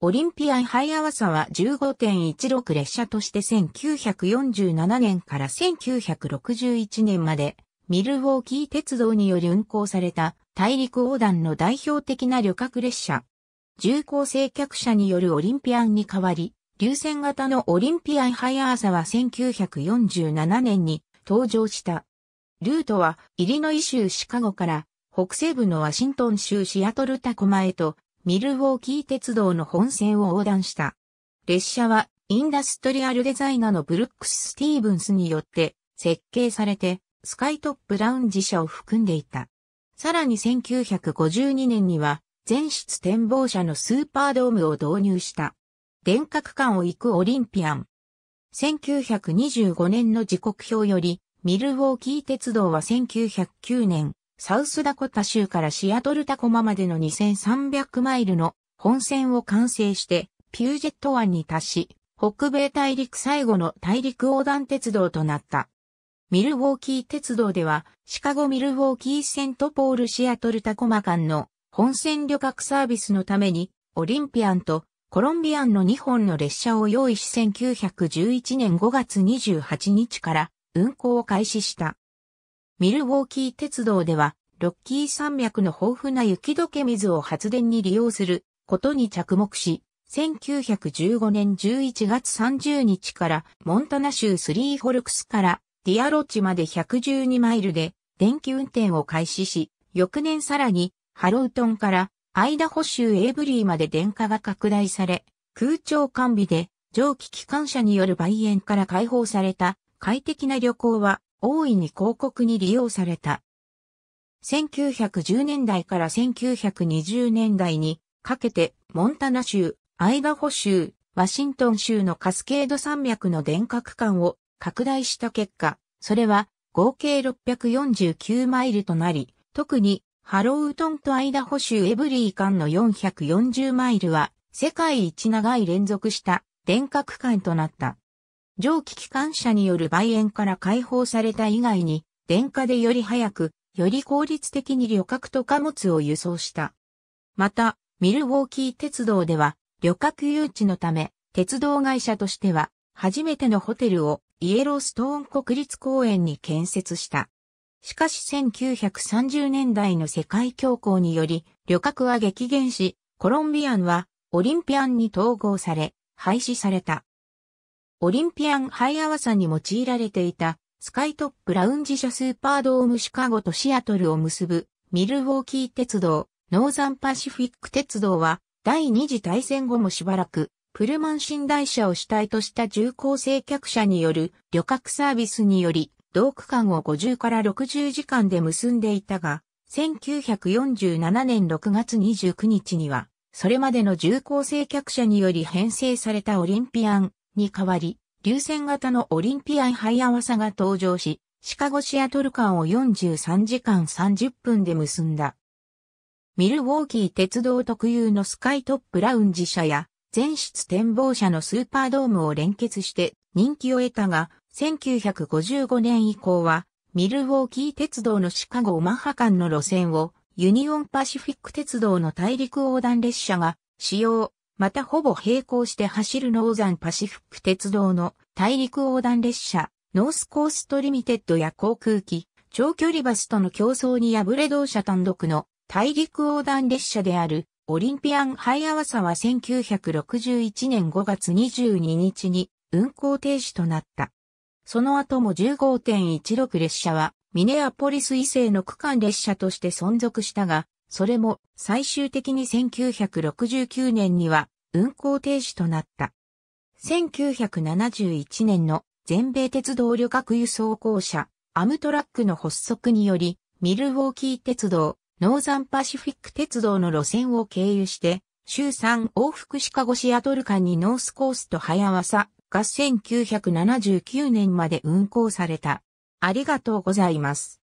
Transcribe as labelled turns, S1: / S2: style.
S1: オリンピアンハイアワサは15.16列車として1947年から1961年までミルウォーキー鉄道により運行された大陸横断の代表的な旅客列車。重厚性客車によるオリンピアンに代わり、流線型のオリンピアンハイアワサは1947年に登場した。ルートはイリノイ州シカゴから北西部のワシントン州シアトルタコマへとミルウォーキー鉄道の本線を横断した。列車はインダストリアルデザイナーのブルックス・スティーブンスによって設計されてスカイトップラウンジ車を含んでいた。さらに1952年には全室展望車のスーパードームを導入した。電角間を行くオリンピアン。1925年の時刻表よりミルウォーキー鉄道は1909年サウスダコタ州からシアトルタコマまでの2300マイルの本線を完成して、ピュージェット湾に達し、北米大陸最後の大陸横断鉄道となった。ミルウォーキー鉄道では、シカゴミルウォーキーセントポールシアトルタコマ間の本線旅客サービスのために、オリンピアンとコロンビアンの2本の列車を用意し1911年5月28日から運行を開始した。ミルウォーキー鉄道では、ロッキー山脈の豊富な雪解け水を発電に利用することに着目し、1915年11月30日からモンタナ州スリーホルクスからディアロッチまで112マイルで電気運転を開始し、翌年さらにハロウトンからアイダホ州エイブリーまで電化が拡大され、空調完備で蒸気機関車による梅園から解放された快適な旅行は大いに広告に利用された。1910年代から1920年代にかけてモンタナ州、アイダホ州、ワシントン州のカスケード山脈の電化区間を拡大した結果、それは合計649マイルとなり、特にハロウトンとアイダホ州エブリー間の440マイルは世界一長い連続した電化区間となった。蒸気機関車による梅園から解放された以外に、電化でより早く、より効率的に旅客と貨物を輸送した。また、ミルウォーキー鉄道では、旅客誘致のため、鉄道会社としては、初めてのホテルをイエローストーン国立公園に建設した。しかし1930年代の世界恐慌により、旅客は激減し、コロンビアンはオリンピアンに統合され、廃止された。オリンピアンハイアワサに用いられていた、スカイトップラウンジ社スーパードームシカゴとシアトルを結ぶ、ミルウォーキー鉄道、ノーザンパシフィック鉄道は、第二次大戦後もしばらく、プルマン寝台車を主体とした重厚制客車による旅客サービスにより、同区間を50から60時間で結んでいたが、1947年6月29日には、それまでの重厚制客車により編成されたオリンピアンに変わり、流線型のオリンピアンイ合わさが登場し、シカゴシアトル間を43時間30分で結んだ。ミルウォーキー鉄道特有のスカイトップラウンジ車や、全室展望車のスーパードームを連結して人気を得たが、1955年以降は、ミルウォーキー鉄道のシカゴ・マハ間の路線を、ユニオンパシフィック鉄道の大陸横断列車が使用、またほぼ並行して走るノーザンパシフィック鉄道の大陸横断列車、ノースコーストリミテッドや航空機、長距離バスとの競争に敗れ同社単独の大陸横断列車であるオリンピアンハイアワサは1961年5月22日に運行停止となった。その後も15.16列車はミネアポリス異性の区間列車として存続したが、それも最終的に1969年には運行停止となった。1971年の全米鉄道旅客輸送公社、アムトラックの発足により、ミルウォーキー鉄道、ノーザンパシフィック鉄道の路線を経由して、週3往復シカゴシアトル間にノースコースと早さが1979年まで運行された。ありがとうございます。